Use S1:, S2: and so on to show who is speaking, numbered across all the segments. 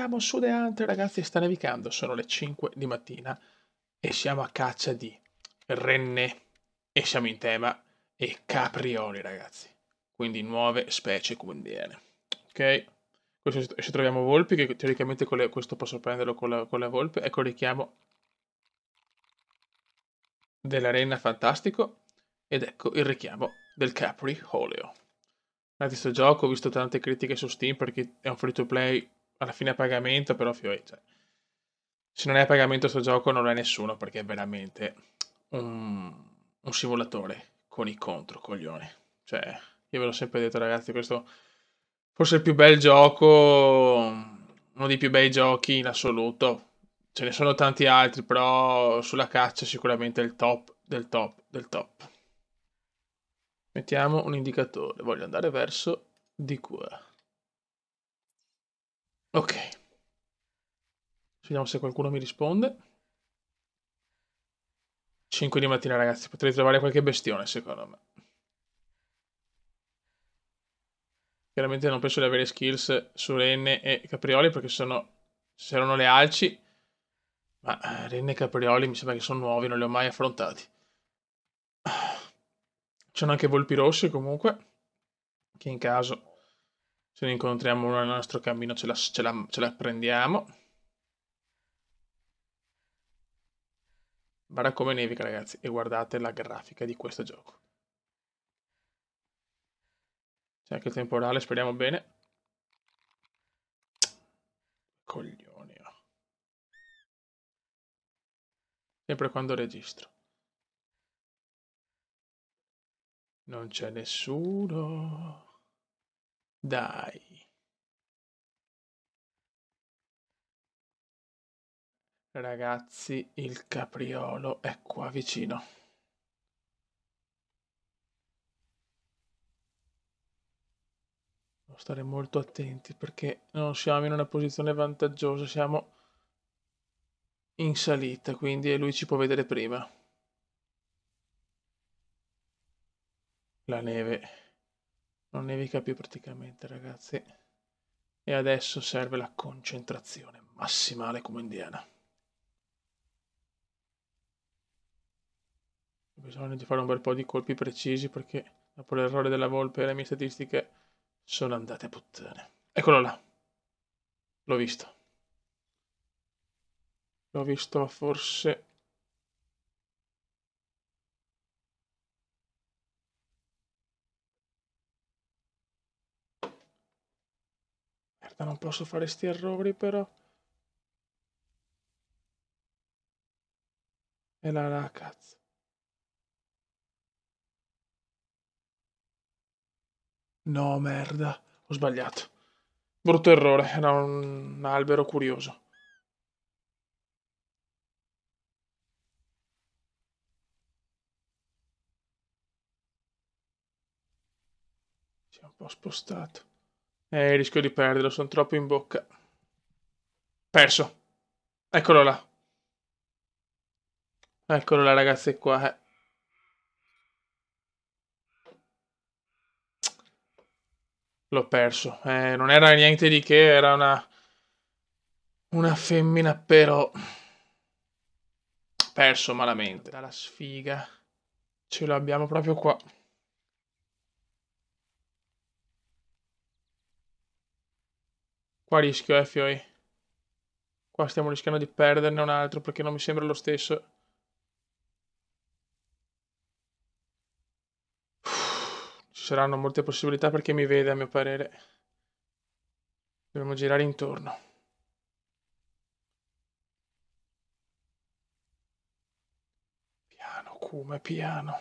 S1: siamo sudante ragazzi, sta nevicando, sono le 5 di mattina e siamo a caccia di renne e siamo in tema e caprioli ragazzi, quindi nuove specie comundiene, ok? Questo ci troviamo volpi, che teoricamente le, questo posso prenderlo con la, con la volpe, ecco il richiamo della renna fantastico ed ecco il richiamo del capri oleo. Ragazzi, questo gioco ho visto tante critiche su Steam perché è un free to play alla fine a pagamento, però fiori, cioè, se non è a pagamento questo gioco non lo è nessuno perché è veramente un, un simulatore con i contro, coglione. Cioè, io ve l'ho sempre detto ragazzi, questo forse è il più bel gioco, uno dei più bei giochi in assoluto. Ce ne sono tanti altri, però sulla caccia sicuramente è il top del top del top. Mettiamo un indicatore, voglio andare verso di qua. Ok. Vediamo se qualcuno mi risponde. 5 di mattina, ragazzi. Potrei trovare qualche bestione, secondo me. Chiaramente non penso di avere skills su Renne e Caprioli perché sono... C'erano le alci. Ma eh, Renne e Caprioli mi sembra che sono nuovi, non li ho mai affrontati. C'hanno anche volpi rossi comunque. Che in caso se ne incontriamo uno nel nostro cammino ce la, ce la, ce la prendiamo. guarda come nevica ragazzi e guardate la grafica di questo gioco. C'è anche il temporale, speriamo bene. Coglione. Oh. Sempre quando registro. Non c'è nessuno. Dai. Ragazzi, il capriolo è qua vicino. Devo stare molto attenti perché non siamo in una posizione vantaggiosa, siamo in salita, quindi lui ci può vedere prima. La neve non nevica più praticamente, ragazzi. E adesso serve la concentrazione massimale come indiana. Bisogna di fare un bel po' di colpi precisi perché dopo l'errore della volpe le mie statistiche sono andate a puttane. Eccolo là. L'ho visto. L'ho visto forse Aspetta, non posso fare sti errori però. E la la cazzo. No, merda. Ho sbagliato. Brutto errore, era un albero curioso. Si è un po' spostato. Eh, rischio di perderlo, sono troppo in bocca. Perso. Eccolo là. Eccolo là, ragazzi, qua. Eh. L'ho perso. Eh, non era niente di che, era una... Una femmina, però... Perso malamente. Dalla sfiga. Ce l'abbiamo proprio qua. Qua rischio, eh, Fioi. Qua stiamo rischiando di perderne un altro perché non mi sembra lo stesso. Uff, ci saranno molte possibilità perché mi vede, a mio parere. Dobbiamo girare intorno. Piano, come piano.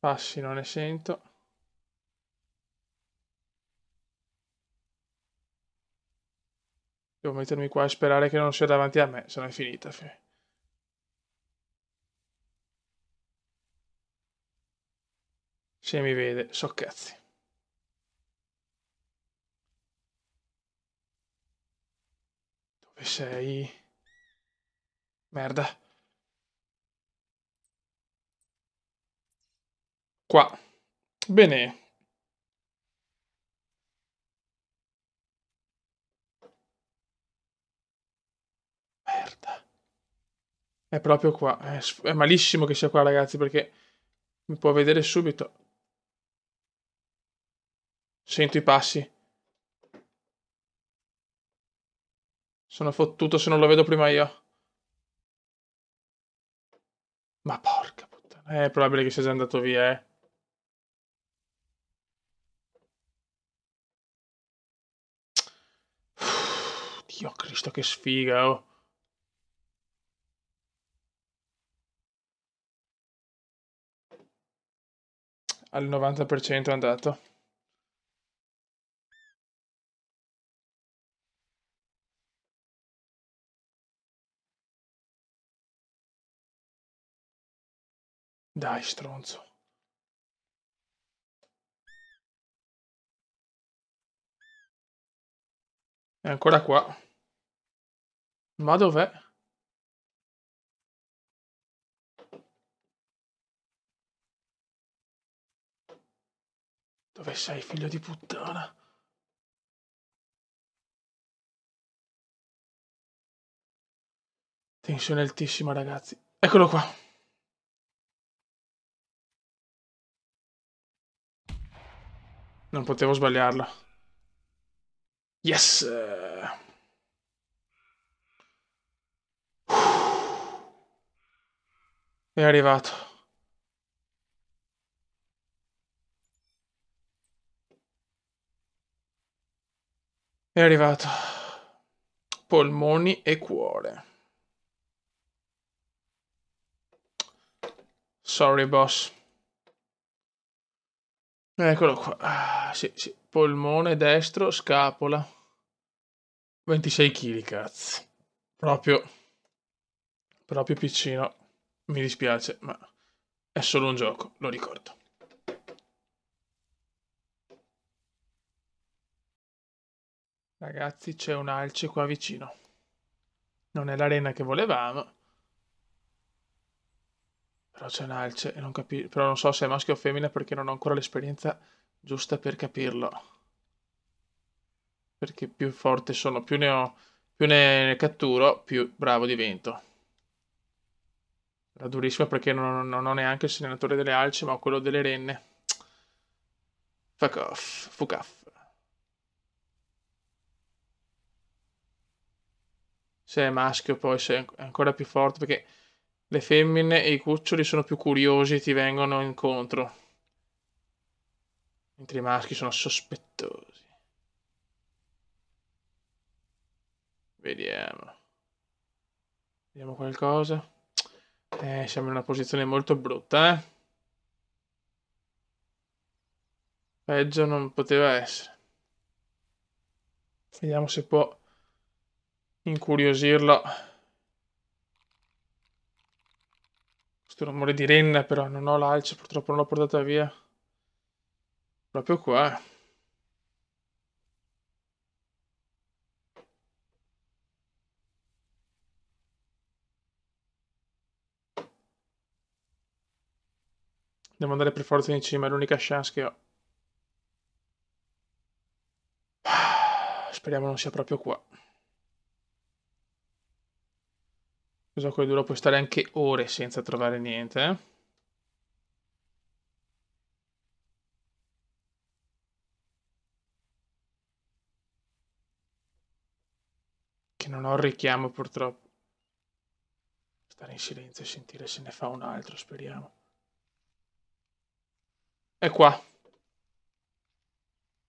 S1: Passi non ne sento. Devo mettermi qua e sperare che non sia davanti a me, se no è finita. Se mi vede, so cazzi. Dove sei? Merda. qua. Bene. Merda. È proprio qua. È, è malissimo che sia qua, ragazzi, perché mi può vedere subito. Sento i passi. Sono fottuto se non lo vedo prima io. Ma porca puttana. È probabile che sia già andato via, eh. Dio Cristo, che sfiga, oh. Al 90% è andato. Dai, stronzo. È ancora qua. Ma dov'è? Dove sei, figlio di puttana? Tensione altissima, ragazzi. Eccolo qua. Non potevo sbagliarla. Yes! È arrivato. È arrivato. Polmoni e cuore. Sorry, boss. Eccolo qua. Ah, sì, sì. Polmone destro, scapola. 26 kg, cazzo. Proprio... Proprio piccino. Mi dispiace, ma è solo un gioco, lo ricordo. Ragazzi, c'è un alce qua vicino. Non è l'arena che volevamo. Però c'è un alce e non capisco. Però non so se è maschio o femmina perché non ho ancora l'esperienza giusta per capirlo. Perché più forte sono, più ne ho, più ne catturo, più bravo divento. Era durissima perché non, non ho neanche il senatore delle alce, ma ho quello delle renne. Fuck off, fuck off. Se è maschio poi sei ancora più forte perché le femmine e i cuccioli sono più curiosi e ti vengono incontro. Mentre i maschi sono sospettosi. Vediamo. Vediamo qualcosa. Eh, siamo in una posizione molto brutta, eh. Peggio non poteva essere. Vediamo se può incuriosirlo. Questo rumore di renna però, non ho l'alce, purtroppo non l'ho portata via. Proprio qua. Devo andare per forza in cima, è l'unica chance che ho. Speriamo non sia proprio qua. Cosa quel duro puoi stare anche ore senza trovare niente, eh. Che non ho il richiamo purtroppo. Stare in silenzio e sentire se ne fa un altro, speriamo. È qua.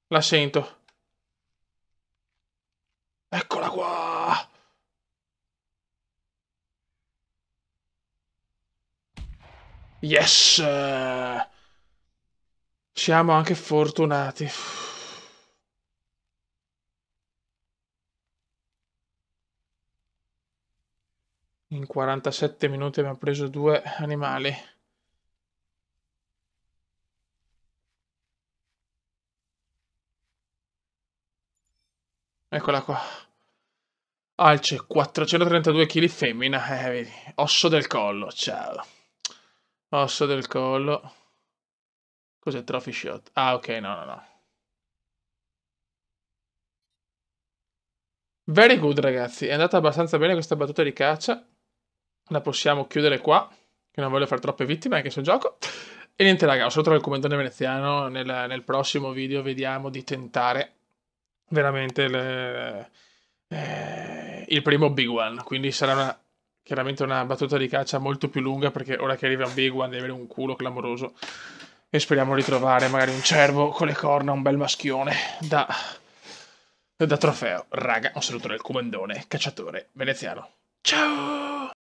S1: La sento. Eccola qua. Yes. Siamo anche fortunati. In 47 minuti abbiamo preso due animali. Eccola qua. Alce 432 kg femmina, eh, vedi. Osso del collo, ciao. Osso del collo. Cos'è trophy shot? Ah, ok, no, no, no. Very good, ragazzi. È andata abbastanza bene questa battuta di caccia. La possiamo chiudere qua, che non voglio fare troppe vittime anche sul gioco. E niente, ragazzi, ho solo il commentone veneziano. Nel, nel prossimo video vediamo di tentare veramente le, eh, il primo Big One, quindi sarà una, chiaramente una battuta di caccia molto più lunga perché ora che arriva un Big One deve avere un culo clamoroso e speriamo di trovare magari un cervo con le corna, un bel maschione da, da trofeo. Raga, un saluto del comandone, cacciatore veneziano. Ciao!